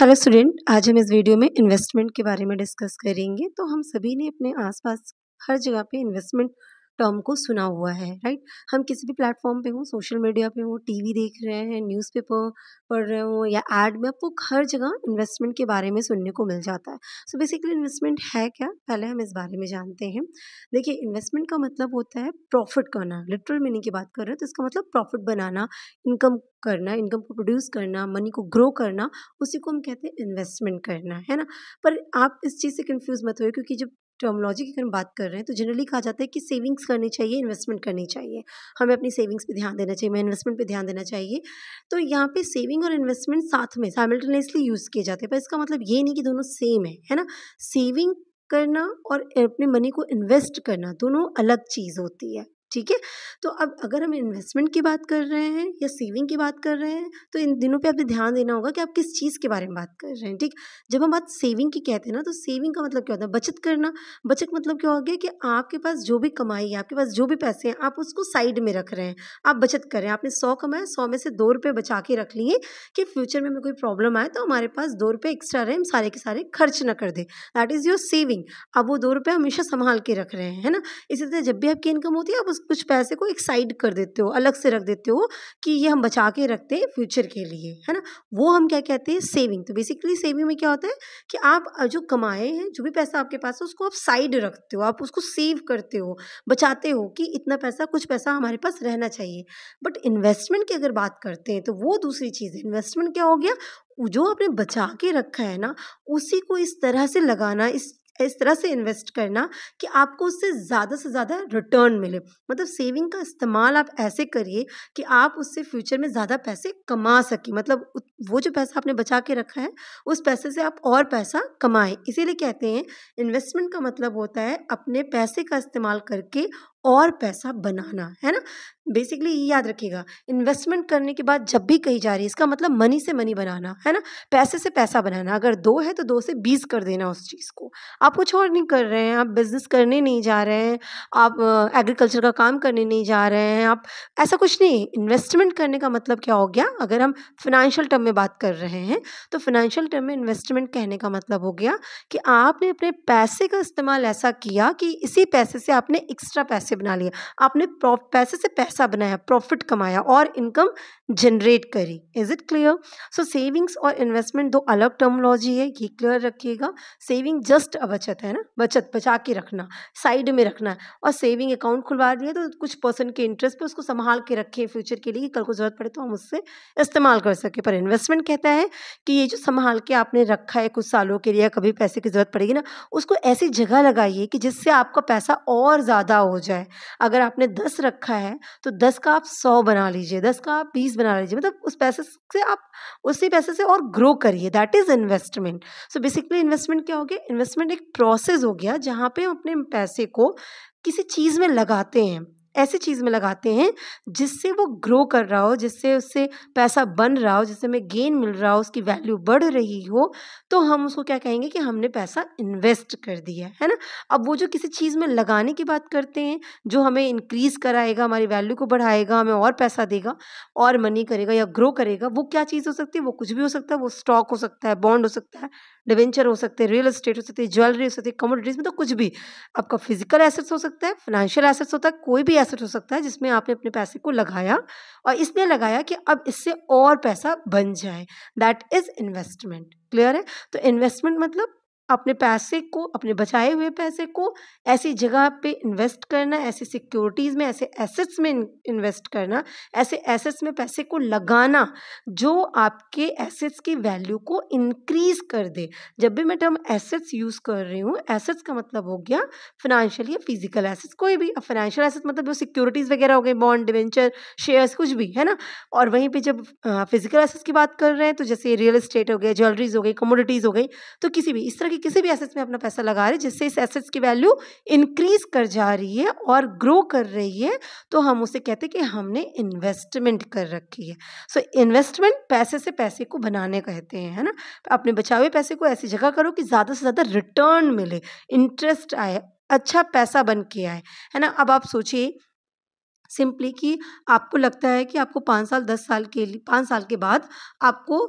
hello student आज हम इस वीडियो में इन्वेस्टमेंट के बारे में डिस्कस करेंगे तो हम सभी ने अपने आसपास हर जगह पे इन्वेस्टमेंट टर्म को सुना हुआ है राइट हम किसी भी प्लेटफॉर्म पे हों सोशल मीडिया पे हों टीवी देख रहे हैं न्यूज़पेपर पढ़ रहे हों या एड में आपको हर जगह इन्वेस्टमेंट के बारे में सुनने को मिल जाता है सो बेसिकली इन्वेस्टमेंट है क्या पहले हम इस बारे में जानते हैं देखिए इन्वेस्टमेंट का मतलब होता है प्रॉफिट करना लिटरल मीनिंग की बात कर रहे हैं तो इसका मतलब प्रॉफिट बनाना इनकम करना इनकम को प्रोड्यूस करना मनी को ग्रो करना उसी को हम कहते हैं इन्वेस्टमेंट करना है ना पर आप इस चीज़ से कंफ्यूज मत हो क्योंकि जब टर्मोलॉजी की अगर हम बात कर रहे हैं तो जनरली कहा जाता है कि सेविंग्स करनी चाहिए इन्वेस्टमेंट करनी चाहिए हमें अपनी सेविंग्स पे ध्यान देना चाहिए हमें इन्वेस्टमेंट पे ध्यान देना चाहिए तो यहाँ पे सेविंग और इन्वेस्टमेंट साथ में साइमल्टेनियसली यूज़ किए जाते हैं पर इसका मतलब ये नहीं कि दोनों सेम है है ना सेविंग करना और अपने मनी को इन्वेस्ट करना दोनों अलग चीज़ होती है ठीक है तो अब अगर हम इन्वेस्टमेंट की बात कर रहे हैं या सेविंग की बात कर रहे हैं तो इन दिनों पे आपको ध्यान देना होगा कि आप किस चीज़ के बारे में बात कर रहे हैं ठीक जब हम बात सेविंग की कहते हैं ना तो सेविंग का मतलब क्या होता है बचत करना बचत मतलब क्या हो गया कि आपके पास जो भी कमाई है आपके पास जो भी पैसे हैं आप उसको साइड में रख रहे हैं आप बचत कर रहे हैं आपने सौ कमाया सौ में से दो रुपये बचा के रख लिए कि फ्यूचर में हमें कोई प्रॉब्लम आए तो हमारे पास दो रुपये एक्स्ट्रा रहे हम सारे के सारे खर्च ना कर दें दैट इज़ योर सेविंग अब वो दो रुपये हमेशा संभाल के रख रहे हैं है ना इसी तरह जब भी आपकी इनकम होती है आप कुछ पैसे को एक साइड कर देते हो अलग से रख देते हो कि ये हम बचा के रखते हैं फ्यूचर के लिए है ना वो हम क्या कहते हैं सेविंग तो बेसिकली सेविंग में क्या होता है कि आप जो कमाए हैं जो भी पैसा आपके पास है उसको आप साइड रखते हो आप उसको सेव करते हो बचाते हो कि इतना पैसा कुछ पैसा हमारे पास रहना चाहिए बट इन्वेस्टमेंट की अगर बात करते हैं तो वो दूसरी चीज़ है इन्वेस्टमेंट क्या हो गया जो आपने बचा के रखा है ना उसी को इस तरह से लगाना इस इस तरह से इन्वेस्ट करना कि आपको उससे ज़्यादा से ज़्यादा रिटर्न मिले मतलब सेविंग का इस्तेमाल आप ऐसे करिए कि आप उससे फ्यूचर में ज़्यादा पैसे कमा सकें मतलब वो जो पैसा आपने बचा के रखा है उस पैसे से आप और पैसा कमाएं इसीलिए कहते हैं इन्वेस्टमेंट का मतलब होता है अपने पैसे का इस्तेमाल करके और पैसा बनाना है ना बेसिकली ये याद रखिएगा इन्वेस्टमेंट करने के बाद जब भी कही जा रही है इसका मतलब मनी से मनी बनाना है ना पैसे से पैसा बनाना अगर दो है तो दो से बीस कर देना उस चीज़ को आप कुछ और नहीं कर रहे हैं आप बिजनेस करने नहीं जा रहे हैं आप एग्रीकल्चर का काम करने नहीं जा रहे हैं आप ऐसा कुछ नहीं इन्वेस्टमेंट करने का मतलब क्या हो गया अगर हम फिनेंशियल टर्म में बात कर रहे हैं तो फिनेंशियल टर्म में इन्वेस्टमेंट कहने का मतलब हो गया कि आपने अपने पैसे का इस्तेमाल ऐसा किया कि इसी पैसे से आपने एक्स्ट्रा पैसा पैसे बना लिए आपने पैसे से पैसा बनाया प्रॉफिट कमाया और इनकम जनरेट करी is it clear so savings और इन्वेस्टमेंट दो अलग टर्मोलॉजी है ये क्लियर रखिएगा सेविंग जस्ट बचत है ना बचत बचा के रखना साइड में रखना और सेविंग अकाउंट खुलवा दिया तो कुछ पर्सन के इंटरेस्ट पर उसको संभाल के रखें फ्यूचर के लिए कि कल को ज़रूरत पड़े तो हम उससे इस्तेमाल कर सकें पर इन्वेस्टमेंट कहता है कि ये जो संभाल के आपने रखा है कुछ सालों के लिए कभी पैसे की ज़रूरत पड़ेगी ना उसको ऐसी जगह लगाइए कि जिससे आपका पैसा और ज़्यादा हो जाए है अगर आपने दस रखा है तो दस का आप सौ बना लीजिए दस का आप बीस बना लीजिए मतलब उस पैसे से आप उसी पैसे से और ग्रो करिए that is investment so basically investment क्या हो गया इन्वेस्टमेंट एक प्रोसेस हो गया जहाँ पे हम अपने पैसे को किसी चीज़ में लगाते हैं ऐसी चीज़ में लगाते हैं जिससे वो ग्रो कर रहा हो जिससे उससे पैसा बन रहा हो जिससे हमें गेन मिल रहा हो उसकी वैल्यू बढ़ रही हो तो हम उसको क्या कहेंगे कि हमने पैसा इन्वेस्ट कर दिया है ना अब वो जो किसी चीज़ में लगाने की बात करते हैं जो हमें इंक्रीज़ कराएगा हमारी वैल्यू को बढ़ाएगा हमें और पैसा देगा और मनी करेगा या ग्रो करेगा वो क्या चीज़ हो सकती है वो कुछ भी हो सकता है वो स्टॉक हो सकता है बॉन्ड हो सकता है डिवेंचर हो सकते हैं रियल इस्टेट हो सकती है ज्वेलरी हो सकती है कमोडिटीज़ में तो कुछ भी आपका फिजिकल एसेट्स हो सकता है फाइनेंशियल एसेट्स होता है कोई भी एसेट हो सकता है जिसमें आपने अपने पैसे को लगाया और इसलिए लगाया कि अब इससे और पैसा बन जाए दैट इज़ इन्वेस्टमेंट क्लियर है तो इन्वेस्टमेंट मतलब अपने पैसे को अपने बचाए हुए पैसे को ऐसी जगह पे इन्वेस्ट करना ऐसे सिक्योरिटीज़ में ऐसे एसेट्स में इन्वेस्ट करना ऐसे एसेट्स में पैसे को लगाना जो आपके एसेट्स की वैल्यू को इंक्रीज कर दे जब भी मैं टर्म एसेट्स यूज़ कर रही हूँ एसेट्स का मतलब हो गया फाइनेंशियल या फिजिकल एसेट्स कोई भी फाइनेंशियल एसेट्स मतलब जो सिक्योरिटीज़ वगैरह हो गई बॉन्ड डिवेंचर शेयर्स कुछ भी है ना और वहीं पर जब फिजिकल एसेट्स की बात कर रहे हैं तो जैसे रियल इस्टेट हो गया ज्वेलरीज हो गई कमोडिटीज़ हो गई तो किसी भी इस तरह की भी किसी भी एसेट्स में अपना पैसा लगा रहे हैं जिससे इस एसेट्स की वैल्यू इंक्रीज कर जा रही है और ग्रो कर रही है तो हम उसे कहते हैं कि हमने इन्वेस्टमेंट कर रखी है सो so, इन्वेस्टमेंट पैसे से पैसे को बनाने कहते हैं है ना अपने बचाए हुए पैसे को ऐसी जगह करो कि ज़्यादा से ज़्यादा रिटर्न मिले इंटरेस्ट आए अच्छा पैसा बन के आए है ना अब आप सोचिए सिंपली कि आपको लगता है कि आपको पाँच साल दस साल के लिए पाँच साल के बाद आपको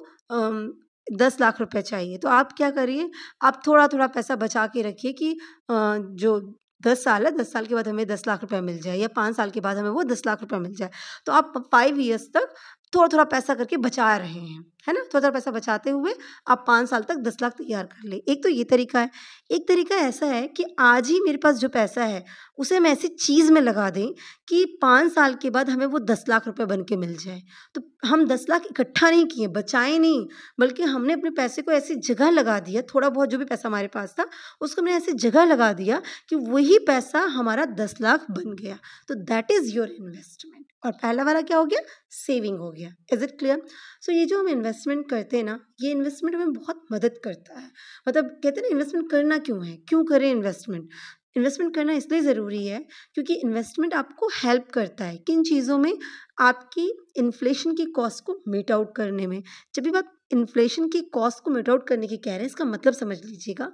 दस लाख रुपए चाहिए तो आप क्या करिए आप थोड़ा थोड़ा पैसा बचा के रखिए कि जो दस साल है दस साल के बाद हमें दस लाख रुपया मिल जाए या पाँच साल के बाद हमें वो दस लाख रुपया मिल जाए तो आप फाइव ईयर्स तक थोड़ा थोड़ा पैसा करके बचा रहे हैं है ना थोड़ा तो थोड़ा पैसा बचाते हुए आप पाँच साल तक दस लाख तैयार कर ले एक तो ये तरीका है एक तरीका ऐसा है कि आज ही मेरे पास जो पैसा है उसे हम ऐसी चीज़ में लगा दें कि पाँच साल के बाद हमें वो दस लाख रुपए बन के मिल जाए तो हम दस लाख इकट्ठा नहीं किए बचाए नहीं बल्कि हमने अपने पैसे को ऐसी जगह लगा दिया थोड़ा बहुत जो भी पैसा हमारे पास था उसको हमने ऐसी जगह लगा दिया कि वही पैसा हमारा दस लाख बन गया तो दैट इज़ योर इन्वेस्टमेंट और पहला वाला क्या हो गया सेविंग हो गया इज़ इट क्लियर सो ये जो हम इन्वेस्टमेंट करते हैं ना ये इन्वेस्टमेंट हमें बहुत मदद करता है मतलब कहते हैं ना इन्वेस्टमेंट करना क्यों है क्यों करें इन्वेस्टमेंट इन्वेस्टमेंट करना इसलिए ज़रूरी है क्योंकि इन्वेस्टमेंट आपको हेल्प करता है किन चीज़ों में आपकी इन्फ्लेशन की कॉस्ट को मीट आउट करने में जब भी बात इन्फ्लेशन की कॉस्ट को मीट आउट करने की कह रहे हैं इसका मतलब समझ लीजिएगा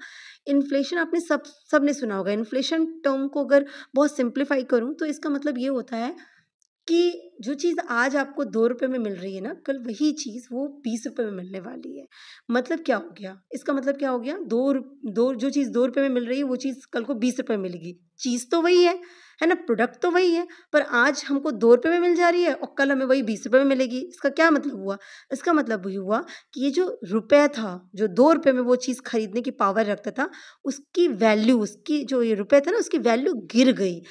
इन्फ्लेशन आपने सब सब ने सुना होगा इन्फ्लेशन टर्म को अगर बहुत सिंप्लीफाई करूँ तो इसका मतलब ये होता है कि जो चीज़ आज आपको दो रुपये में मिल रही है ना कल वही चीज़ वो बीस रुपये में मिलने वाली है मतलब क्या हो गया इसका मतलब क्या हो गया दो दो जो चीज़ दो रुपये में मिल रही है वो चीज़ कल को बीस रुपये मिलेगी चीज़ तो वही है है ना प्रोडक्ट तो वही है पर आज हमको दो रुपये में मिल जा रही है और कल हमें वही बीस रुपये में मिलेगी इसका क्या मतलब हुआ इसका मतलब ये हुआ कि ये जो रुपये था जो दो रुपये में वो चीज़ खरीदने की पावर रखता था उसकी वैल्यू उसकी जो ये रुपये था ना उसकी वैल्यू गिर गई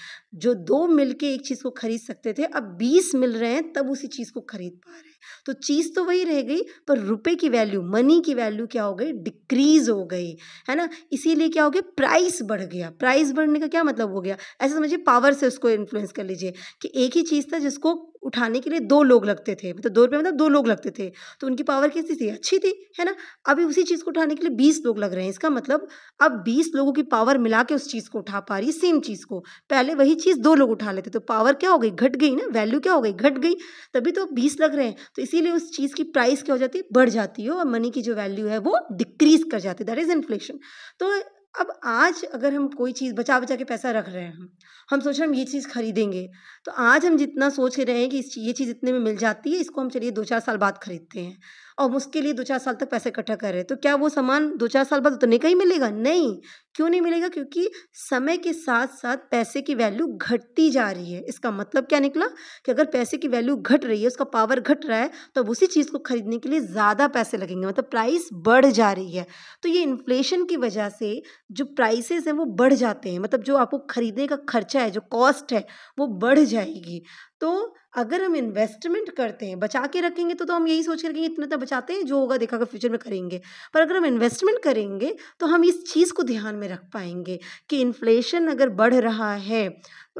जो दो मिल के एक चीज़ को खरीद सकते थे अब बीस मिल रहे हैं तब उसी चीज़ को खरीद पा रहे हैं तो चीज़ तो वही रह गई पर रुपए की वैल्यू मनी की वैल्यू क्या हो गई डिक्रीज हो गई है ना इसीलिए क्या हो गया प्राइस बढ़ गया प्राइस बढ़ने का क्या मतलब हो गया ऐसे समझिए पावर से उसको इन्फ्लुएंस कर लीजिए कि एक ही चीज़ था जिसको उठाने के लिए दो लोग लगते थे मतलब दो रुपये मतलब दो लोग लगते थे तो उनकी पावर कैसी थी अच्छी थी है ना अभी उसी चीज़ को उठाने के लिए बीस लोग लग रहे हैं इसका मतलब अब बीस लोगों की पावर मिला के उस चीज़ को उठा पा रही सेम चीज़ को पहले वही चीज़ दो लोग उठा लेते तो पावर क्या हो गई घट गई ना वैल्यू क्या हो गई घट गई तभी तो बीस लग रहे हैं तो इसीलिए उस चीज़ की प्राइस क्या हो जाती है बढ़ जाती है और मनी की जो वैल्यू है वो डिक्रीज कर जाती है दैट इज़ इन्फ्लेशन तो अब आज अगर हम कोई चीज़ बचा बचा के पैसा रख रहे हैं हम सोच रहे हैं हम ये चीज़ खरीदेंगे तो आज हम जितना सोच रहे हैं कि इस ये चीज़ इतने में मिल जाती है इसको हम चलिए दो चार साल बाद खरीदते हैं और उसके लिए दो चार साल तक पैसे इकट्ठा कर रहे हैं तो क्या वो सामान दो चार साल बाद उतने का ही मिलेगा नहीं क्यों नहीं मिलेगा क्योंकि समय के साथ साथ पैसे की वैल्यू घटती जा रही है इसका मतलब क्या निकला कि अगर पैसे की वैल्यू घट रही है उसका पावर घट रहा है तो अब उसी चीज़ को खरीदने के लिए ज़्यादा पैसे लगेंगे मतलब प्राइस बढ़ जा रही है तो ये इन्फ्लेशन की वजह से जो प्राइसेस हैं वो बढ़ जाते हैं मतलब जो आपको खरीदने का खर्चा है जो कॉस्ट है वो बढ़ जाएगी तो अगर हम इन्वेस्टमेंट करते हैं बचा के रखेंगे तो तो हम यही सोच कर रखेंगे इतना तो बचाते हैं जो होगा देखा फ्यूचर में करेंगे पर अगर हम इन्वेस्टमेंट करेंगे तो हम इस चीज़ को ध्यान में रख पाएंगे कि इन्फ्लेशन अगर बढ़ रहा है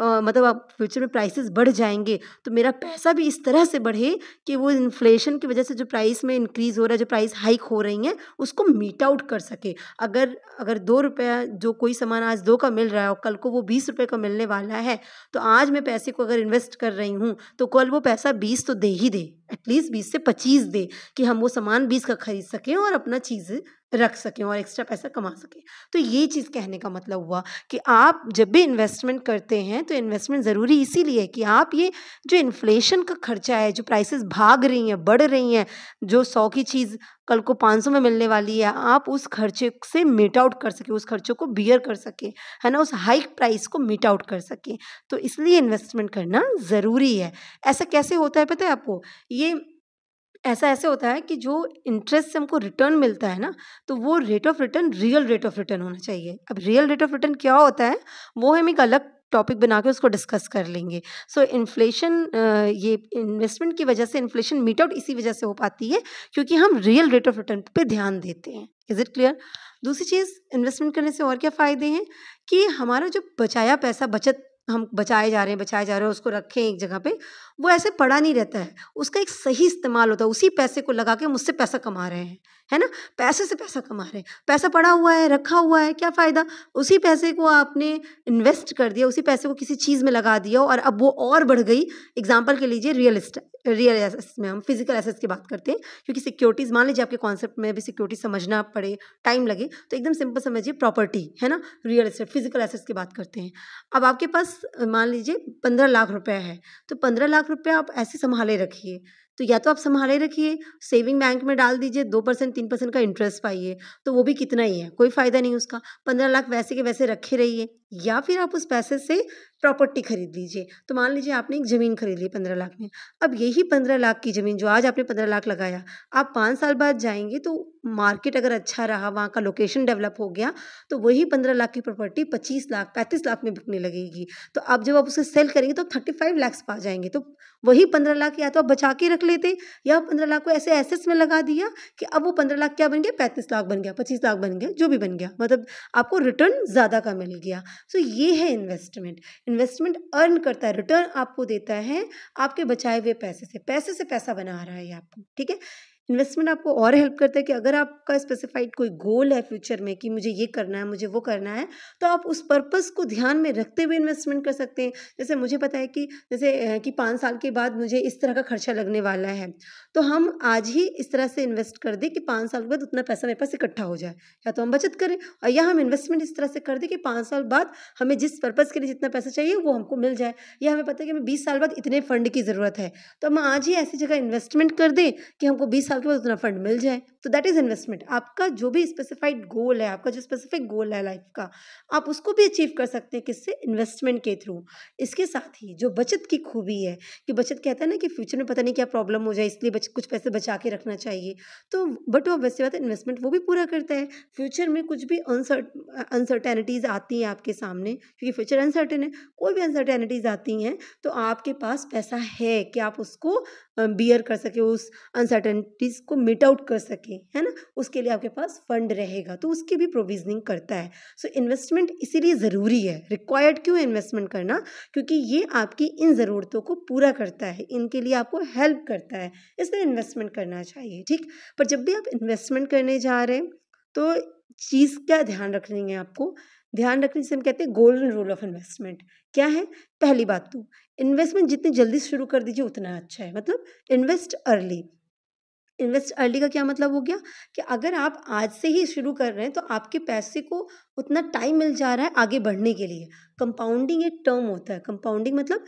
मतलब आप फ्यूचर में प्राइसेस बढ़ जाएंगे तो मेरा पैसा भी इस तरह से बढ़े कि वो इन्फ्लेशन की वजह से जो प्राइस में इंक्रीज़ हो रहा है जो प्राइस हाइक हो रही हैं उसको मीट आउट कर सके अगर अगर दो रुपया जो कोई सामान आज दो का मिल रहा है और कल को वो बीस रुपये का मिलने वाला है तो आज मैं पैसे को अगर इन्वेस्ट कर रही हूँ तो कल वो पैसा बीस तो दे ही दे एटलीस्ट बीस से पच्चीस दे कि हम वो सामान बीस का खरीद सकें और अपना चीज़ रख सकें और एक्स्ट्रा पैसा कमा सकें तो ये चीज़ कहने का मतलब हुआ कि आप जब भी इन्वेस्टमेंट करते हैं तो इन्वेस्टमेंट ज़रूरी इसीलिए है कि आप ये जो इन्फ्लेशन का खर्चा है जो प्राइसेस भाग रही हैं बढ़ रही हैं जो सौ की चीज़ कल को पाँच सौ में मिलने वाली है आप उस खर्चे से मीट आउट कर सकें उस खर्चों को बियर कर सकें है ना उस हाइक प्राइस को मीट आउट कर सकें तो इसलिए इन्वेस्टमेंट करना ज़रूरी है ऐसा कैसे होता है पता है आपको ये ऐसा ऐसे होता है कि जो इंटरेस्ट से हमको रिटर्न मिलता है ना तो वो rate of return real rate of return होना चाहिए अब रियल रेट ऑफ रिटर्न क्या होता है वो हम एक अलग टॉपिक बना के उसको डिस्कस कर लेंगे सो so, इन्फ्लेशन ये इन्वेस्टमेंट की वजह से इन्फ्लेशन मीट आउट इसी वजह से हो पाती है क्योंकि हम रियल रेट ऑफ रिटर्न पे ध्यान देते हैं इज़ इट क्लियर दूसरी चीज़ इन्वेस्टमेंट करने से और क्या फ़ायदे हैं कि हमारा जो बचाया पैसा बचत हम बचाए जा रहे हैं बचाए जा रहे हैं उसको रखें एक जगह पे वो ऐसे पड़ा नहीं रहता है उसका एक सही इस्तेमाल होता है उसी पैसे को लगा के हम उससे पैसा कमा रहे हैं है ना पैसे से पैसा कमा रहे हैं पैसा पड़ा हुआ है रखा हुआ है क्या फ़ायदा उसी पैसे को आपने इन्वेस्ट कर दिया उसी पैसे को किसी चीज़ में लगा दिया और अब वो और बढ़ गई एग्जाम्पल के लीजिए रियल इस्टेट रियल एसेट्स में हम फिजिकल एसेट्स की बात करते हैं क्योंकि सिक्योरिटीज़ मान लीजिए आपके कॉन्सेप्ट में भी सिक्योरिटी समझना पड़े टाइम लगे तो एकदम सिंपल समझिए प्रॉपर्टी है ना रियल एसेट फिजिकल एसेट्स की बात करते हैं अब आपके पास मान लीजिए पंद्रह लाख रुपया है तो पंद्रह लाख रुपया आप ऐसे संभाले रखिए तो या तो आप संभाले रखिए सेविंग बैंक में डाल दीजिए दो परसेंट तीन परसेंट का इंटरेस्ट पाइए तो वो भी कितना ही है कोई फ़ायदा नहीं उसका पंद्रह लाख वैसे के वैसे रखे रहिए या फिर आप उस पैसे से प्रॉपर्टी खरीद लीजिए तो मान लीजिए आपने एक ज़मीन खरीद ली पंद्रह लाख में अब यही पंद्रह लाख की ज़मीन जो आज आपने पंद्रह लाख लगाया आप पाँच साल बाद जाएंगे तो मार्केट अगर अच्छा रहा वहाँ का लोकेशन डेवलप हो गया तो वही पंद्रह लाख की प्रॉपर्टी पच्चीस लाख पैंतीस लाख में बिकने लगेगी तो अब जब आप उसे सेल करेंगे तो थर्टी फाइव लैक्स पा जाएंगे तो वही पंद्रह लाख या तो आप बचा के रख लेते या पंद्रह लाख को ऐसे एसेट्स में लगा दिया कि अब वो पंद्रह लाख क्या बन गया पैंतीस लाख बन गया पच्चीस लाख बन गया जो भी बन गया मतलब आपको रिटर्न ज़्यादा का मिल गया सो so, ये है इन्वेस्टमेंट इन्वेस्टमेंट अर्न करता है रिटर्न आपको देता है आपके बचाए हुए पैसे से पैसे से पैसा बना रहा है आपको ठीक है इन्वेस्टमेंट आपको और हेल्प करता है कि अगर आपका स्पेसिफाइड कोई गोल है फ्यूचर में कि मुझे ये करना है मुझे वो करना है तो आप उस पर्पज़ को ध्यान में रखते हुए इन्वेस्टमेंट कर सकते हैं जैसे मुझे पता है कि जैसे कि पाँच साल के बाद मुझे इस तरह का खर्चा लगने वाला है तो हम आज ही इस तरह से इन्वेस्ट कर दें कि पाँच साल के बाद उतना पैसा मेरे पास इकट्ठा हो जाए या तो हम बचत करें और या हम इन्वेस्टमेंट इस तरह से कर दें कि पाँच साल बाद हमें जिस पर्पज़ के लिए जितना पैसा चाहिए वो हमको मिल जाए या हमें पता है कि हमें बीस साल बाद इतने फंड की ज़रूरत है तो हम आज ही ऐसी जगह इन्वेस्टमेंट कर दें कि हमको बीस साल के बाद उतना फंड मिल जाए तो दैट इज़ इन्वेस्टमेंट आपका जो भी स्पेसिफाइड गोल है आपका जो स्पेसिफिक गोल है लाइफ का आप उसको भी अचीव कर सकते हैं किससे इन्वेस्टमेंट के थ्रू इसके साथ ही जो बचत की खूबी है कि बचत कहता है ना कि फ्यूचर में पता नहीं क्या प्रॉब्लम हो जाए इसलिए बच कुछ पैसे बचा के रखना चाहिए तो बट वो वैसे बात इन्वेस्टमेंट वो भी पूरा करता है फ्यूचर में कुछ भी अनसर्ट अनसर्टेनिटीज़ आती हैं आपके सामने क्योंकि फ्यूचर अनसर्टेन है कोई भी अनसर्टेनिटीज़ आती हैं तो आपके पास पैसा है कि आप उसको बियर कर सके उस अनसर्टेनिटीज़ को मिट आउट कर सके है ना उसके लिए आपके पास फंड रहेगा तो उसकी भी प्रोविजनिंग करता है सो इन्वेस्टमेंट इसीलिए ज़रूरी है रिक्वायर्ड क्यों इन्वेस्टमेंट करना क्योंकि ये आपकी इन ज़रूरतों को पूरा करता है इनके लिए आपको हेल्प करता है इसलिए इन्वेस्टमेंट करना चाहिए ठीक पर जब भी आप इन्वेस्टमेंट करने जा रहे हैं तो चीज़ का ध्यान रखनी है आपको ध्यान रखने से हम कहते हैं गोल्डन रूल ऑफ इन्वेस्टमेंट क्या है पहली बात तो इन्वेस्टमेंट जितनी जल्दी शुरू कर दीजिए उतना अच्छा है मतलब इन्वेस्ट अर्ली इन्वेस्ट अर्ली का क्या मतलब हो गया कि अगर आप आज से ही शुरू कर रहे हैं तो आपके पैसे को उतना टाइम मिल जा रहा है आगे बढ़ने के लिए कंपाउंडिंग एक टर्म होता है कंपाउंडिंग मतलब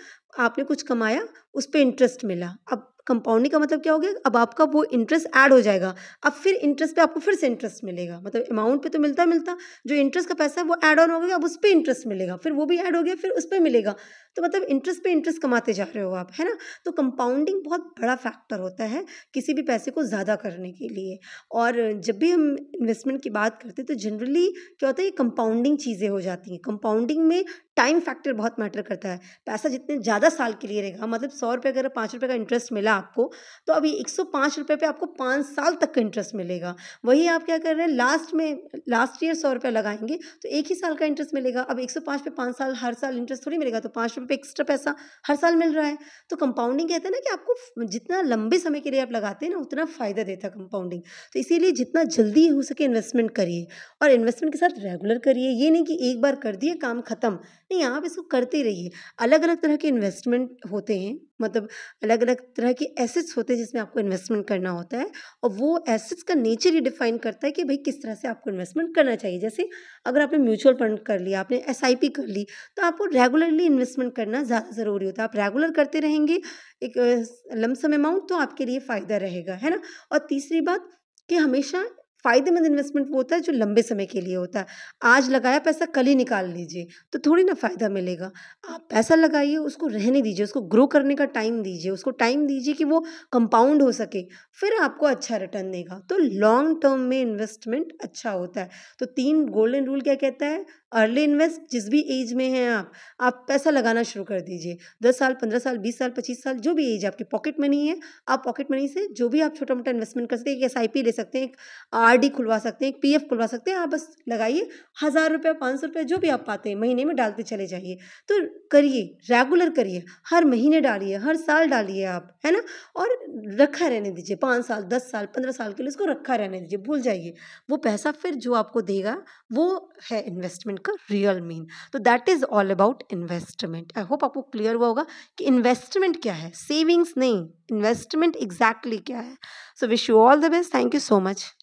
आपने कुछ कमाया उस पर इंटरेस्ट मिला अब कंपाउंडिंग का मतलब क्या हो गया अब आपका वो इंटरेस्ट ऐड हो जाएगा अब फिर इंटरेस्ट पे आपको फिर से इंटरेस्ट मिलेगा मतलब अमाउंट पे तो मिलता मिलता जो इंटरेस्ट का पैसा है वो ऐड ऑन हो गया अब उस पर इंटरेस्ट मिलेगा फिर वो भी ऐड हो गया फिर उस पर मिलेगा तो मतलब इंटरेस्ट पे इंटरेस्ट कमाते जा रहे हो आप है ना तो कंपाउंडिंग बहुत बड़ा फैक्टर होता है किसी भी पैसे को ज़्यादा करने के लिए और जब भी हम इन्वेस्टमेंट की बात करते हैं तो जनरली क्या होता है ये कंपाउंडिंग चीज़ें हो जाती हैं कंपाउंडिंग में टाइम फैक्टर बहुत मैटर करता है पैसा जितने ज़्यादा साल के लिए रहेगा मतलब सौ रुपये अगर पाँच रुपये का इंटरेस्ट मिला आपको तो अभी एक सौ पाँच रुपये पर आपको पाँच साल तक का इंटरेस्ट मिलेगा वही आप क्या कर रहे हैं लास्ट में लास्ट ईयर सौ रुपये लगाएंगे तो एक ही साल का इंटरेस्ट मिलेगा अब एक सौ पाँच पे पाँच साल हर साल इंटरेस्ट थोड़ी मिलेगा तो पाँच रुपये एक्स्ट्रा पैसा हर साल मिल रहा है तो कंपाउंडिंग कहते हैं ना कि आपको जितना लंबे समय के लिए आप लगाते हैं ना उतना फ़ायदा देता है कंपाउंडिंग तो इसीलिए जितना जल्दी हो सके इन्वेस्टमेंट करिए और इन्वेस्टमेंट के साथ रेगुलर करिए ये नहीं कि एक बार कर दिए काम खत्म नहीं आप इसको करते रहिए अलग अलग तरह के इन्वेस्टमेंट होते हैं मतलब अलग अलग तरह के एसेट्स होते हैं जिसमें आपको इन्वेस्टमेंट करना होता है और वो एसेट्स का नेचर ही डिफाइन करता है कि भाई किस तरह से आपको इन्वेस्टमेंट करना चाहिए जैसे अगर आपने म्यूचुअल फंड कर लिया आपने एस कर ली तो आपको रेगुलरली इन्वेस्टमेंट करना ज़्यादा ज़रूरी होता है आप रेगुलर करते रहेंगे एक लमसम अमाउंट तो आपके लिए फ़ायदा रहेगा है ना और तीसरी बात कि हमेशा फ़ायदेमंद इन्वेस्टमेंट वो होता है जो लंबे समय के लिए होता है आज लगाया पैसा कल ही निकाल लीजिए तो थोड़ी ना फ़ायदा मिलेगा आप पैसा लगाइए उसको रहने दीजिए उसको ग्रो करने का टाइम दीजिए उसको टाइम दीजिए कि वो कंपाउंड हो सके फिर आपको अच्छा रिटर्न देगा तो लॉन्ग टर्म में इन्वेस्टमेंट अच्छा होता है तो तीन गोल्डन रूल क्या कहता है अर्ली इन्वेस्ट जिस भी एज में हैं आप आप पैसा लगाना शुरू कर दीजिए दस साल पंद्रह साल बीस साल पच्चीस साल जो भी एज आपकी पॉकेट मनी है आप पॉकेट मनी से जो भी आप छोटा मोटा इन्वेस्टमेंट कर सकते हैं एक एस ले सकते हैं एक आर खुलवा सकते हैं एक पी खुलवा सकते हैं आप बस लगाइए हज़ार रुपये पाँच सौ रुपये जो भी आप पाते हैं महीने में डालते चले जाइए तो करिए रेगुलर करिए हर महीने डालिए हर साल डालिए आप है ना और रखा रहने दीजिए पाँच साल दस साल पंद्रह साल के लिए उसको रखा रहने दीजिए भूल जाइए वो पैसा फिर जो आपको देगा वो है इन्वेस्टमेंट का रियल मीन तो that is all about investment I hope आपको क्लियर हुआ होगा कि इन्वेस्टमेंट क्या है सेविंग्स नहीं इन्वेस्टमेंट एग्जैक्टली exactly क्या है so wish you all the best thank you so much